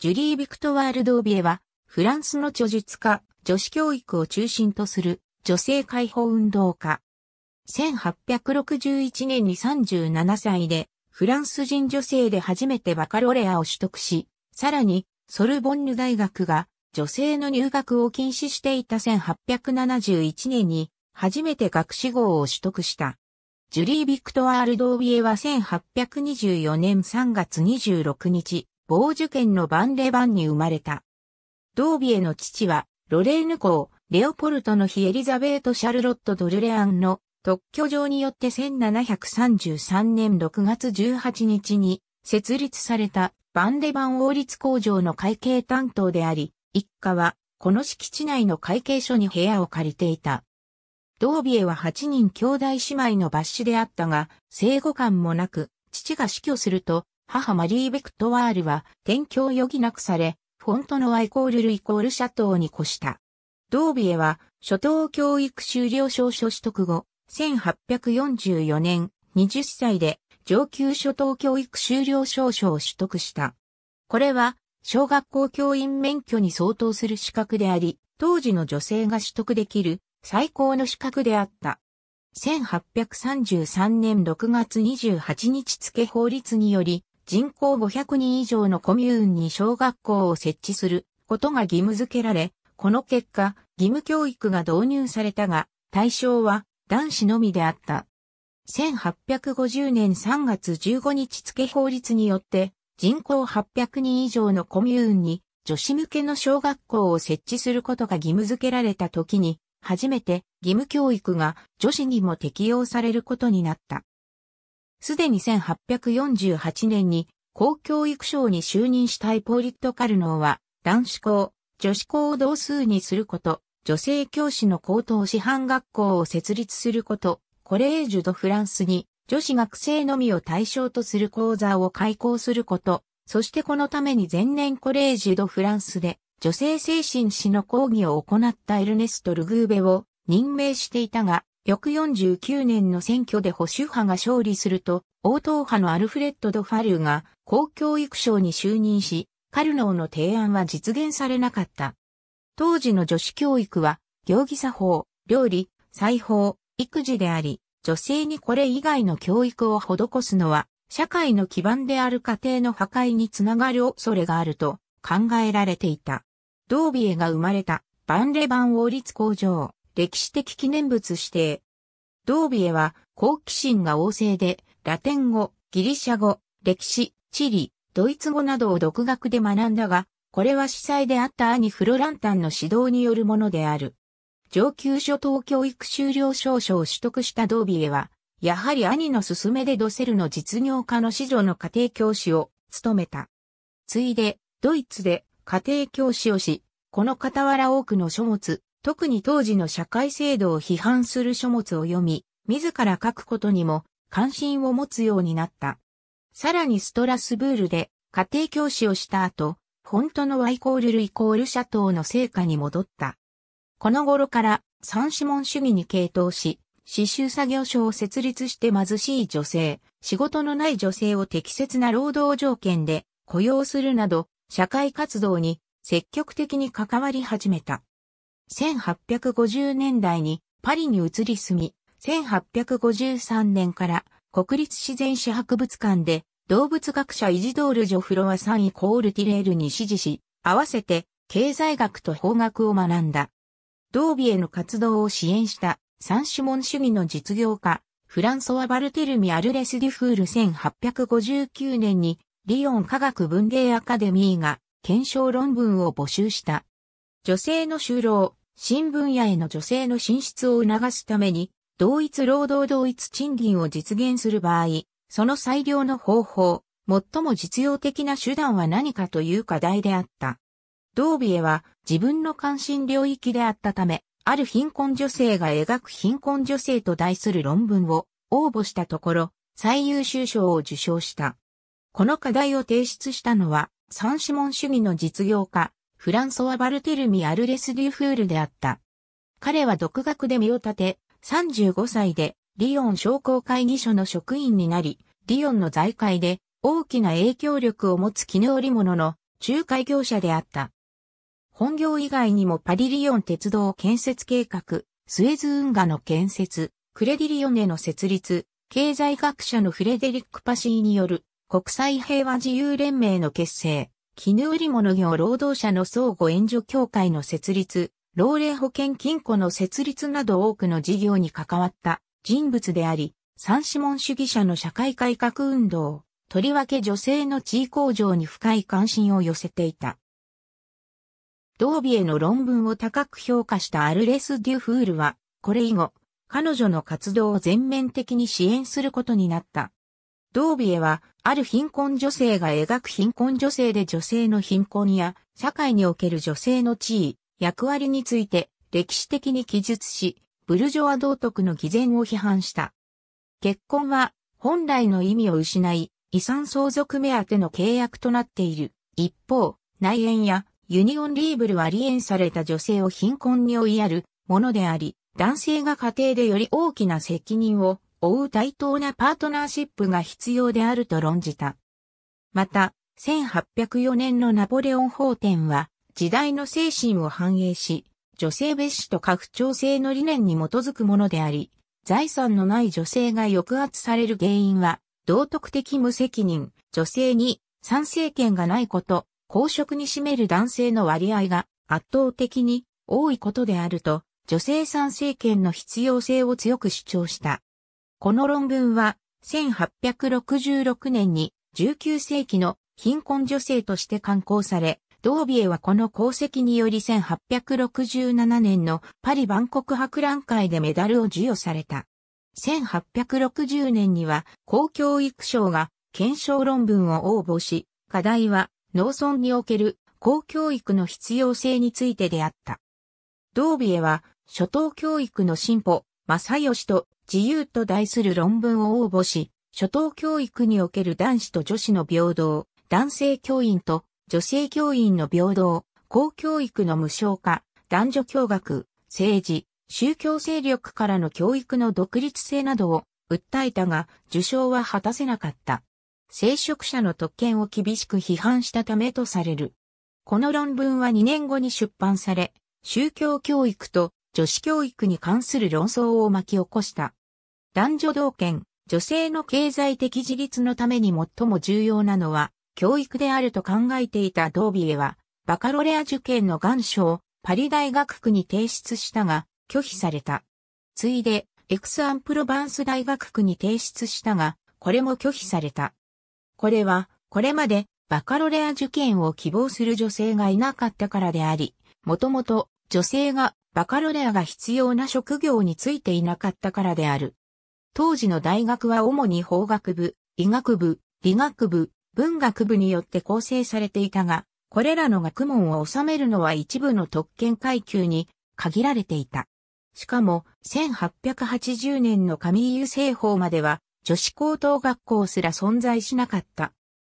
ジュリー・ビクトワール・ドービエは、フランスの著述家、女子教育を中心とする女性解放運動家。1861年に37歳で、フランス人女性で初めてバカロレアを取得し、さらに、ソルボンヌ大学が女性の入学を禁止していた1871年に、初めて学士号を取得した。ジュリー・ビクトワール・ドービエは1824年3月26日、ボ受験県のバンレバンに生まれた。ドービエの父は、ロレーヌ公、レオポルトの日エリザベート・シャルロット・ドルレアンの特許状によって1733年6月18日に設立されたバンレバン王立工場の会計担当であり、一家はこの敷地内の会計所に部屋を借りていた。ドービエは8人兄弟姉妹の抜子であったが、生後感もなく、父が死去すると、母マリー・ベクトワールは転居を余儀なくされ、フォントノワイコールルイコールシャトーに越した。ドービエは、初等教育修了証書取得後、1844年、20歳で上級初等教育修了証書を取得した。これは、小学校教員免許に相当する資格であり、当時の女性が取得できる最高の資格であった。1833年6月28日付法律により、人口500人以上のコミューンに小学校を設置することが義務付けられ、この結果、義務教育が導入されたが、対象は男子のみであった。1850年3月15日付法律によって、人口800人以上のコミューンに女子向けの小学校を設置することが義務付けられた時に、初めて義務教育が女子にも適用されることになった。すでに1848年に公教育省に就任したイポリット・カルノーは、男子校、女子校を同数にすること、女性教師の高等師範学校を設立すること、コレージュ・ド・フランスに女子学生のみを対象とする講座を開講すること、そしてこのために前年コレージュ・ド・フランスで女性精神師の講義を行ったエルネスト・ルグーベを任命していたが、翌49年の選挙で保守派が勝利すると、応答派のアルフレッド・ド・ファルーが公教育省に就任し、カルノーの提案は実現されなかった。当時の女子教育は、行儀作法、料理、裁縫、育児であり、女性にこれ以外の教育を施すのは、社会の基盤である家庭の破壊につながる恐れがあると考えられていた。ドービエが生まれた、バンレバン王立工場。歴史的記念物指定。ドービエは好奇心が旺盛で、ラテン語、ギリシャ語、歴史、地理、ドイツ語などを独学で学んだが、これは司祭であった兄フロランタンの指導によるものである。上級諸島教育修了証書を取得したドービエは、やはり兄の勧めでドセルの実業家の子女の家庭教師を務めた。ついで、ドイツで家庭教師をし、この傍ら多くの書物、特に当時の社会制度を批判する書物を読み、自ら書くことにも関心を持つようになった。さらにストラスブールで家庭教師をした後、本当の Y イコールルイコールシャトーの成果に戻った。この頃から三指紋主義に傾倒し、刺繍作業所を設立して貧しい女性、仕事のない女性を適切な労働条件で雇用するなど、社会活動に積極的に関わり始めた。1850年代にパリに移り住み、1853年から国立自然史博物館で動物学者イジドール・ジョフロワン・イコール・ティレールに指示し、合わせて経済学と法学を学んだ。同美への活動を支援した三種門主義の実業家、フランソワ・バルテルミ・アルレス・デュフール1859年にリヨン科学文芸アカデミーが検証論文を募集した。女性の就労、新分野への女性の進出を促すために、同一労働同一賃金を実現する場合、その裁量の方法、最も実用的な手段は何かという課題であった。同ビへは自分の関心領域であったため、ある貧困女性が描く貧困女性と題する論文を応募したところ、最優秀賞を受賞した。この課題を提出したのは、三指紋主義の実業家、フランソワ・バルテルミ・アルレス・デュフールであった。彼は独学で身を立て、35歳でリヨン商工会議所の職員になり、リヨンの財界で大きな影響力を持つ絹織物の仲介業者であった。本業以外にもパリリヨン鉄道建設計画、スエズ運河の建設、クレディリヨネの設立、経済学者のフレデリック・パシーによる国際平和自由連盟の結成、絹売物業労働者の相互援助協会の設立、老齢保険金庫の設立など多くの事業に関わった人物であり、三指紋主義者の社会改革運動、とりわけ女性の地位向上に深い関心を寄せていた。同美への論文を高く評価したアルレス・デュフールは、これ以後、彼女の活動を全面的に支援することになった。同美へは、ある貧困女性が描く貧困女性で女性の貧困や社会における女性の地位、役割について歴史的に記述し、ブルジョア道徳の偽善を批判した。結婚は本来の意味を失い、遺産相続目当ての契約となっている。一方、内縁やユニオンリーブルは離縁された女性を貧困に追いやるものであり、男性が家庭でより大きな責任を追う対等なパートナーシップが必要であると論じた。また、1804年のナポレオン法典は、時代の精神を反映し、女性蔑視と拡張性の理念に基づくものであり、財産のない女性が抑圧される原因は、道徳的無責任、女性に参政権がないこと、公職に占める男性の割合が圧倒的に多いことであると、女性参政権の必要性を強く主張した。この論文は、1866年に19世紀の貧困女性として刊行され、ドービエはこの功績により1867年のパリ万国博覧会でメダルを授与された。1860年には公教育省が検証論文を応募し、課題は農村における公教育の必要性についてであった。ドービエは初等教育の進歩、正義と自由と題する論文を応募し、初等教育における男子と女子の平等、男性教員と女性教員の平等、公教育の無償化、男女共学、政治、宗教勢力からの教育の独立性などを訴えたが、受賞は果たせなかった。聖職者の特権を厳しく批判したためとされる。この論文は2年後に出版され、宗教教育と女子教育に関する論争を巻き起こした。男女同権、女性の経済的自立のために最も重要なのは、教育であると考えていたドービエは、バカロレア受験の願書をパリ大学区に提出したが、拒否された。ついで、エクスアンプロバンス大学区に提出したが、これも拒否された。これは、これまでバカロレア受験を希望する女性がいなかったからであり、もともと女性がバカロレアが必要な職業についていなかったからである。当時の大学は主に法学部、医学部、理学部、文学部によって構成されていたが、これらの学問を収めるのは一部の特権階級に限られていた。しかも、1880年のーユ製法までは、女子高等学校すら存在しなかった。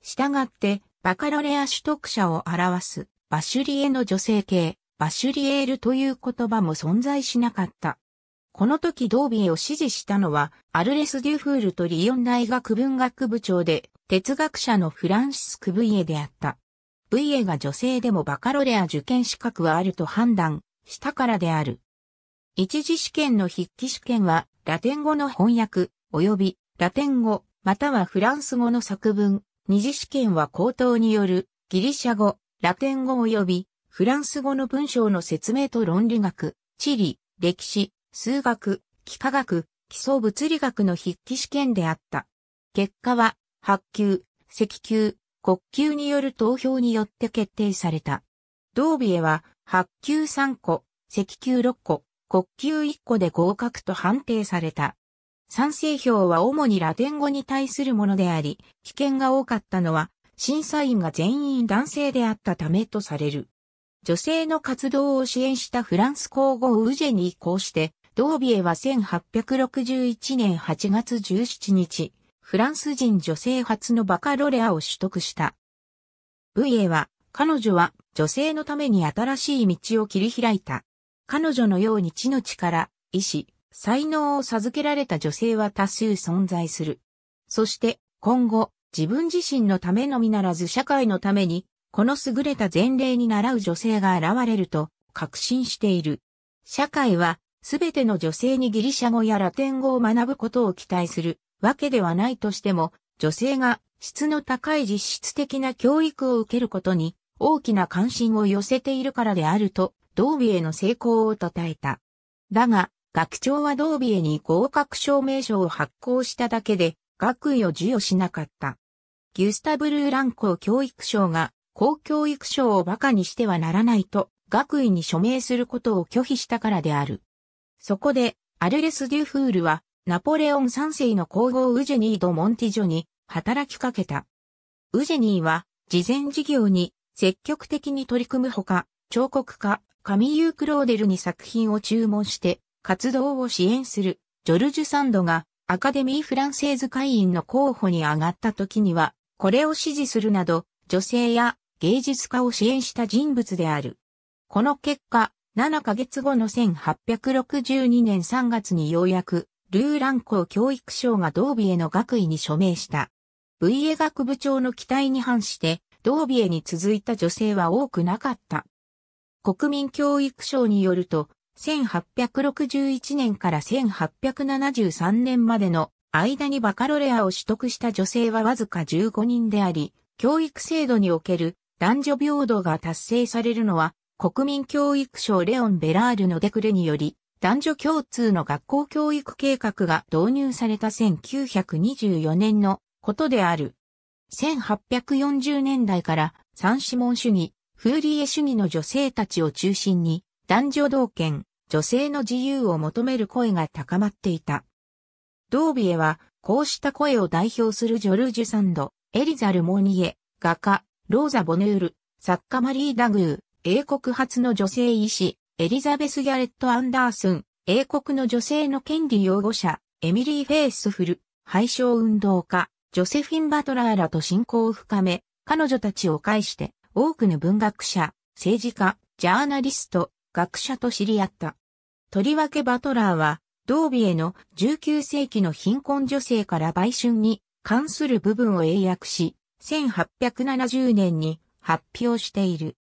したがって、バカロレア取得者を表す、バシュリエの女性系、バシュリエールという言葉も存在しなかった。この時ドービーを支持したのは、アルレス・デュフールとリヨン大学文学部長で、哲学者のフランシスク・ブイエであった。ブイエが女性でもバカロレア受験資格はあると判断したからである。一次試験の筆記試験は、ラテン語の翻訳、及び、ラテン語、またはフランス語の作文、二次試験は口頭による、ギリシャ語、ラテン語及び、フランス語の文章の説明と論理学、地理、歴史、数学、幾何学、基礎物理学の筆記試験であった。結果は、発給、石球、国球による投票によって決定された。同ビエは、発球3個、石球6個、国球1個で合格と判定された。賛成票は主にラテン語に対するものであり、危険が多かったのは、審査員が全員男性であったためとされる。女性の活動を支援したフランス皇后ウジェに移行して、ドービエは1861年8月17日、フランス人女性初のバカロレアを取得した。ブイエは、彼女は女性のために新しい道を切り開いた。彼女のように地の力、意志、才能を授けられた女性は多数存在する。そして、今後、自分自身のためのみならず社会のためにこの優れた前例に倣う女性が現れると確信している。社会は、すべての女性にギリシャ語やラテン語を学ぶことを期待するわけではないとしても、女性が質の高い実質的な教育を受けることに大きな関心を寄せているからであると、同美への成功を称えた。だが、学長は同美へに合格証明書を発行しただけで、学位を授与しなかった。ギュスタブ・ルーランコ教育省が公教育省を馬鹿にしてはならないと、学位に署名することを拒否したからである。そこで、アルレス・デュフールは、ナポレオン3世の皇后ウジェニー・ド・モンティジョに働きかけた。ウジェニーは、慈善事業に積極的に取り組むほか、彫刻家、カミユー・クローデルに作品を注文して、活動を支援する、ジョルジュ・サンドが、アカデミー・フランセーズ会員の候補に上がった時には、これを支持するなど、女性や芸術家を支援した人物である。この結果、7ヶ月後の1862年3月にようやく、ルーラン校教育省が同ビエの学位に署名した。V エ学部長の期待に反して、同ビエに続いた女性は多くなかった。国民教育省によると、1861年から1873年までの間にバカロレアを取得した女性はわずか15人であり、教育制度における男女平等が達成されるのは、国民教育省レオン・ベラールのデクレにより、男女共通の学校教育計画が導入された1924年のことである。1840年代から三指門主義、フーリエ主義の女性たちを中心に、男女同権、女性の自由を求める声が高まっていた。ドービエは、こうした声を代表するジョルジュ・サンド、エリザ・ルモニエ、画家、ローザ・ボヌール、作家マリー・ダグー、英国初の女性医師、エリザベス・ギャレット・アンダースン、英国の女性の権利擁護者、エミリー・フェイスフル、廃傷運動家、ジョセフィン・バトラーらと親交を深め、彼女たちを介して、多くの文学者、政治家、ジャーナリスト、学者と知り合った。とりわけバトラーは、同ビエの19世紀の貧困女性から売春に関する部分を英訳し、1870年に発表している。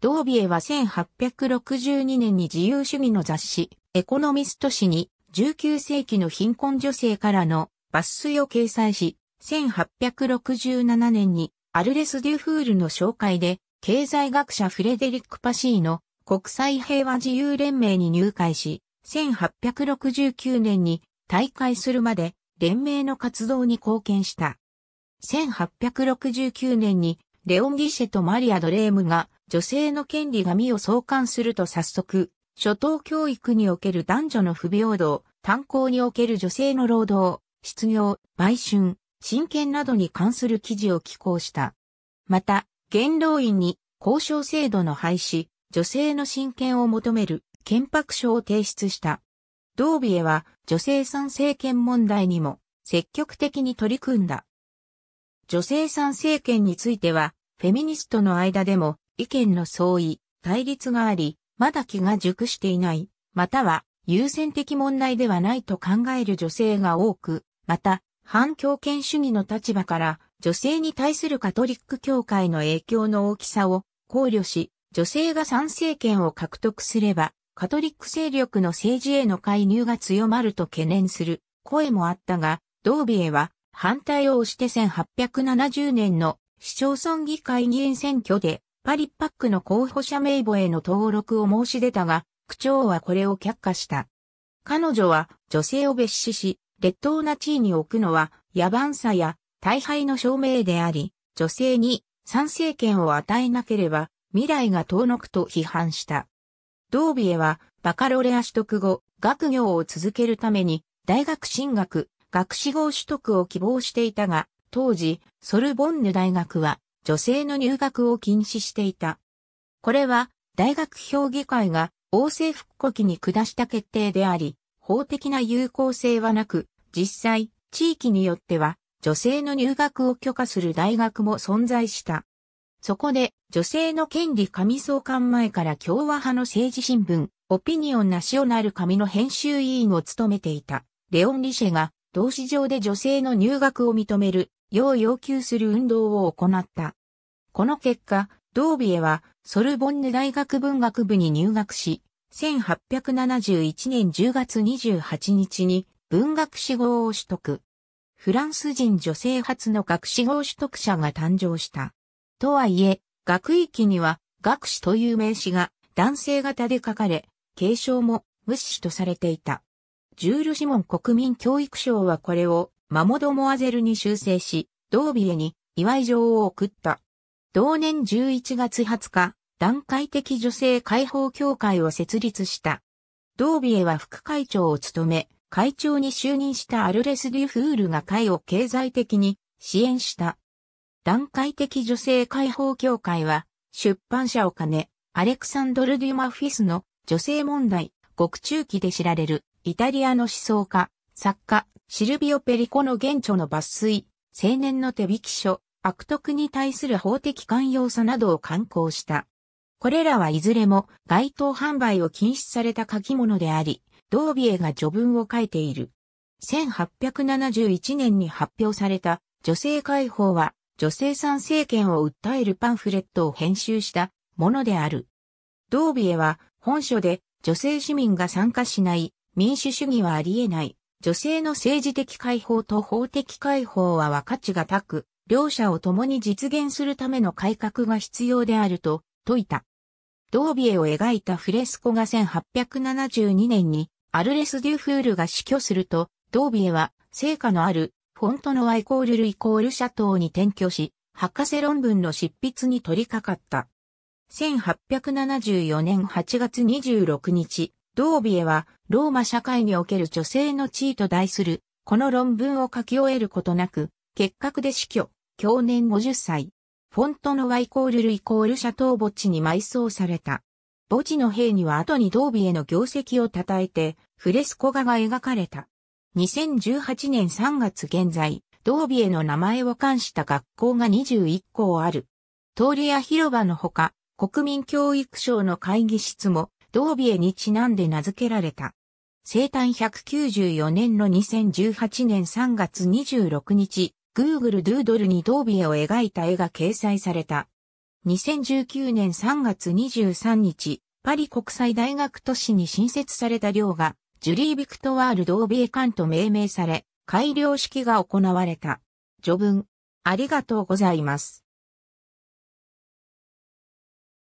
ドービエは1862年に自由主義の雑誌、エコノミスト誌に19世紀の貧困女性からの抜粋を掲載し、1867年にアルレス・デュフールの紹介で、経済学者フレデリック・パシーの国際平和自由連盟に入会し、1869年に大会するまで連盟の活動に貢献した。1869年にレオン・ギシェとマリア・ドレームが女性の権利が身を相関すると早速、初等教育における男女の不平等、炭鉱における女性の労働、失業、売春、親権などに関する記事を寄稿した。また、元老院に交渉制度の廃止、女性の親権を求める憲白書を提出した。同美へは女性参政権問題にも積極的に取り組んだ。女性参政権については、フェミニストの間でも意見の相違、対立があり、まだ気が熟していない、または優先的問題ではないと考える女性が多く、また、反強権主義の立場から女性に対するカトリック教会の影響の大きさを考慮し、女性が参政権を獲得すれば、カトリック勢力の政治への介入が強まると懸念する声もあったが、ドービエは反対を押して1870年の市町村議会議員選挙でパリパックの候補者名簿への登録を申し出たが、区長はこれを却下した。彼女は女性を蔑視し、劣等な地位に置くのは野蛮さや大敗の証明であり、女性に参政権を与えなければ未来が遠のくと批判した。ドービエはバカロレア取得後、学業を続けるために大学進学、学士号取得を希望していたが、当時、ソルボンヌ大学は女性の入学を禁止していた。これは、大学評議会が王政復古期に下した決定であり、法的な有効性はなく、実際、地域によっては、女性の入学を許可する大学も存在した。そこで、女性の権利紙相関前から共和派の政治新聞、オピニオンナショナル紙の編集委員を務めていた、レオン・リシェが、同市場で女性の入学を認める、よう要求する運動を行った。この結果、ドービエはソルボンヌ大学文学部に入学し、1871年10月28日に文学士号を取得。フランス人女性初の学士号取得者が誕生した。とはいえ、学域には学士という名詞が男性型で書かれ、継承も無視とされていた。ジュール・シモン国民教育省はこれをマモド・モアゼルに修正し、ドービエに祝い状を送った。同年11月20日、段階的女性解放協会を設立した。ドービエは副会長を務め、会長に就任したアルレス・デュフールが会を経済的に支援した。段階的女性解放協会は、出版社を兼ね、アレクサンドル・デュマフィスの女性問題、極中期で知られる。イタリアの思想家、作家、シルビオ・ペリコの現著の抜粋、青年の手引き書、悪徳に対する法的寛容さなどを刊行した。これらはいずれも該当販売を禁止された書き物であり、ドービエが序文を書いている。1871年に発表された女性解放は女性参政権を訴えるパンフレットを編集したものである。ドービエは本書で女性市民が参加しない民主主義はあり得ない。女性の政治的解放と法的解放は分かちがたく、両者を共に実現するための改革が必要であると説いた。ドービエを描いたフレスコが1872年にアルレス・デュフールが死去すると、ドービエは成果のあるフォントのワイコールルイコールシャトーに転居し、博士論文の執筆に取り掛かった。1874年8月26日、ドービエは、ローマ社会における女性の地位と題する、この論文を書き終えることなく、結核で死去、去年50歳。フォントの Y イコールルイコールシャトー墓地に埋葬された。墓地の兵には後にドービエの業績を称えて、フレスコ画が描かれた。2018年3月現在、ドービエの名前を冠した学校が21校ある。通りや広場のほか、国民教育省の会議室もドービエにちなんで名付けられた。生誕194年の2018年3月26日、Google Doodle にドービエを描いた絵が掲載された。2019年3月23日、パリ国際大学都市に新設された寮が、ジュリー・ビクトワール・ドービエ館と命名され、改良式が行われた。序文、ありがとうございます。